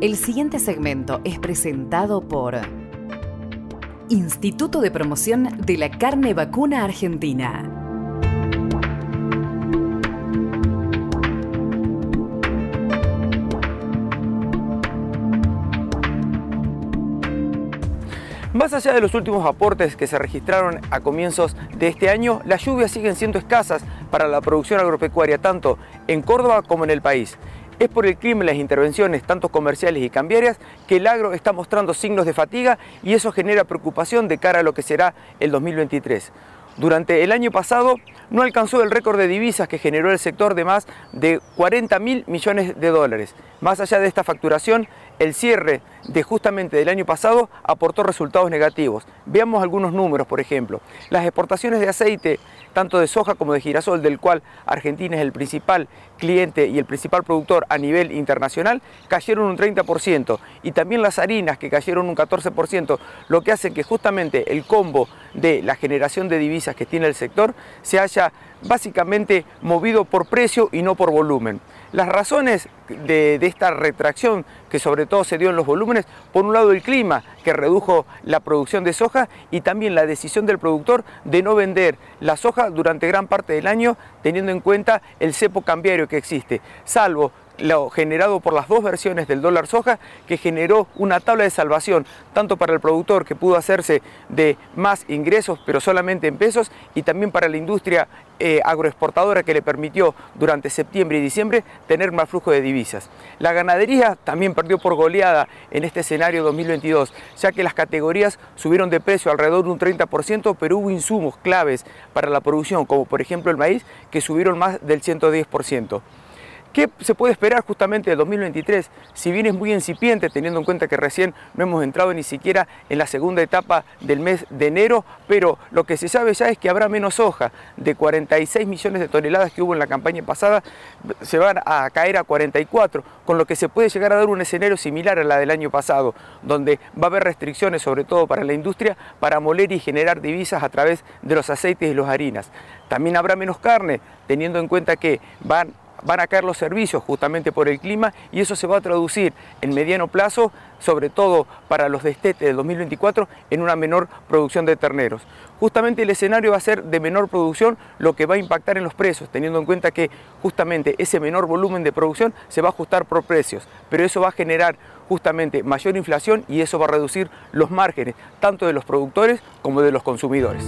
El siguiente segmento es presentado por Instituto de Promoción de la Carne Vacuna Argentina. Más allá de los últimos aportes que se registraron a comienzos de este año, las lluvias siguen siendo escasas para la producción agropecuaria tanto en Córdoba como en el país. Es por el crimen, las intervenciones, tanto comerciales y cambiarias, que el agro está mostrando signos de fatiga y eso genera preocupación de cara a lo que será el 2023. Durante el año pasado no alcanzó el récord de divisas que generó el sector de más de 40 mil millones de dólares. Más allá de esta facturación, el cierre de justamente del año pasado aportó resultados negativos. Veamos algunos números, por ejemplo. Las exportaciones de aceite, tanto de soja como de girasol, del cual Argentina es el principal cliente y el principal productor a nivel internacional, cayeron un 30%. Y también las harinas, que cayeron un 14%, lo que hace que justamente el combo de la generación de divisas que tiene el sector se haya básicamente movido por precio y no por volumen. Las razones de, esta retracción, que sobre todo se dio en los volúmenes, por un lado el clima, que redujo la producción de soja, y también la decisión del productor de no vender la soja durante gran parte del año, teniendo en cuenta el cepo cambiario que existe, salvo lo generado por las dos versiones del dólar soja que generó una tabla de salvación tanto para el productor que pudo hacerse de más ingresos pero solamente en pesos y también para la industria eh, agroexportadora que le permitió durante septiembre y diciembre tener más flujo de divisas. La ganadería también perdió por goleada en este escenario 2022 ya que las categorías subieron de precio alrededor de un 30% pero hubo insumos claves para la producción como por ejemplo el maíz que subieron más del 110%. ¿Qué se puede esperar justamente de 2023? Si bien es muy incipiente, teniendo en cuenta que recién no hemos entrado ni siquiera en la segunda etapa del mes de enero, pero lo que se sabe ya es que habrá menos hoja. De 46 millones de toneladas que hubo en la campaña pasada, se van a caer a 44, con lo que se puede llegar a dar un escenario similar a la del año pasado, donde va a haber restricciones, sobre todo para la industria, para moler y generar divisas a través de los aceites y las harinas. También habrá menos carne, teniendo en cuenta que van van a caer los servicios justamente por el clima y eso se va a traducir en mediano plazo, sobre todo para los destetes del 2024, en una menor producción de terneros. Justamente el escenario va a ser de menor producción, lo que va a impactar en los precios, teniendo en cuenta que justamente ese menor volumen de producción se va a ajustar por precios, pero eso va a generar justamente mayor inflación y eso va a reducir los márgenes tanto de los productores como de los consumidores.